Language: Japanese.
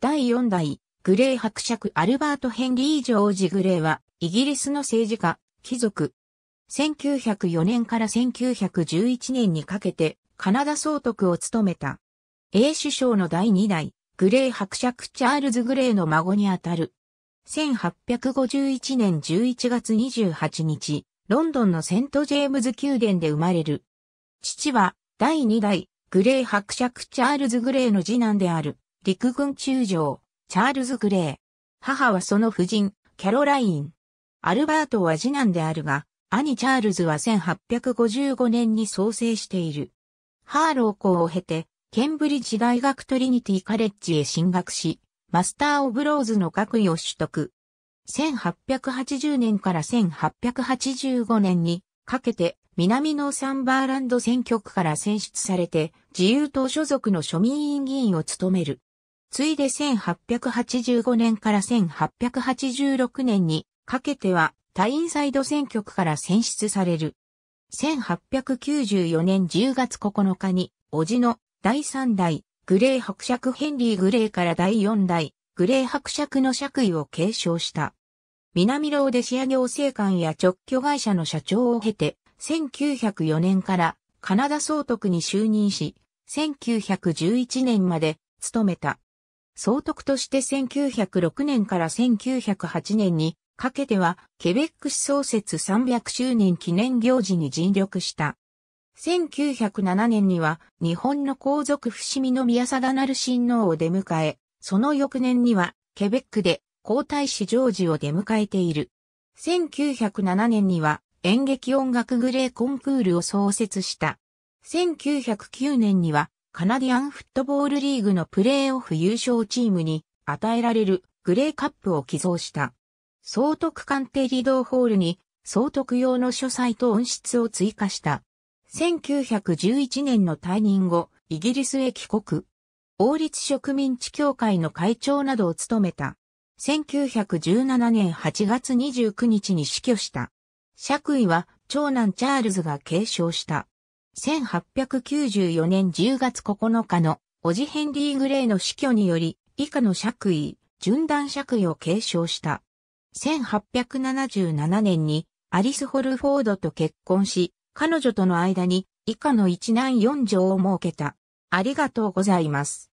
第4代、グレー伯爵アルバート・ヘンリー・ジョージ・グレーは、イギリスの政治家、貴族。1904年から1911年にかけて、カナダ総督を務めた。英首相の第2代、グレー伯爵チャールズ・グレーの孫にあたる。1851年11月28日、ロンドンのセント・ジェームズ宮殿で生まれる。父は、第2代、グレー伯爵チャールズ・グレーの次男である。陸軍中将、チャールズ・グレー。母はその夫人、キャロライン。アルバートは次男であるが、兄チャールズは1855年に創生している。ハーロー校を経て、ケンブリッジ大学トリニティカレッジへ進学し、マスター・オブ・ローズの学位を取得。1880年から1885年にかけて南のサンバーランド選挙区から選出されて自由党所属の庶民委員議員を務める。ついで1885年から1886年にかけてはタインサイド選挙区から選出される。1894年10月9日に、叔父の第3代グレー伯爵ヘンリー・グレーから第4代グレー伯爵の爵位を継承した。南ローデシア行政官や直居会社の社長を経て、1904年からカナダ総督に就任し、1911年まで務めた。総督として1906年から1908年にかけては、ケベック市創設300周年記念行事に尽力した。1907年には、日本の皇族伏見宮貞る親王を出迎え、その翌年には、ケベックで皇太子ジョージを出迎えている。1907年には、演劇音楽グレーコンクールを創設した。1909年には、カナディアンフットボールリーグのプレーオフ優勝チームに与えられるグレーカップを寄贈した。総督官邸リドーホールに総督用の書斎と音質を追加した。1911年の退任後、イギリスへ帰国。王立植民地協会の会長などを務めた。1917年8月29日に死去した。爵位は長男チャールズが継承した。1894年10月9日の、オジ・ヘンリー・グレイの死去により、以下の爵位、順断爵位を継承した。1877年に、アリス・ホルフォードと結婚し、彼女との間に、以下の一男四女を設けた。ありがとうございます。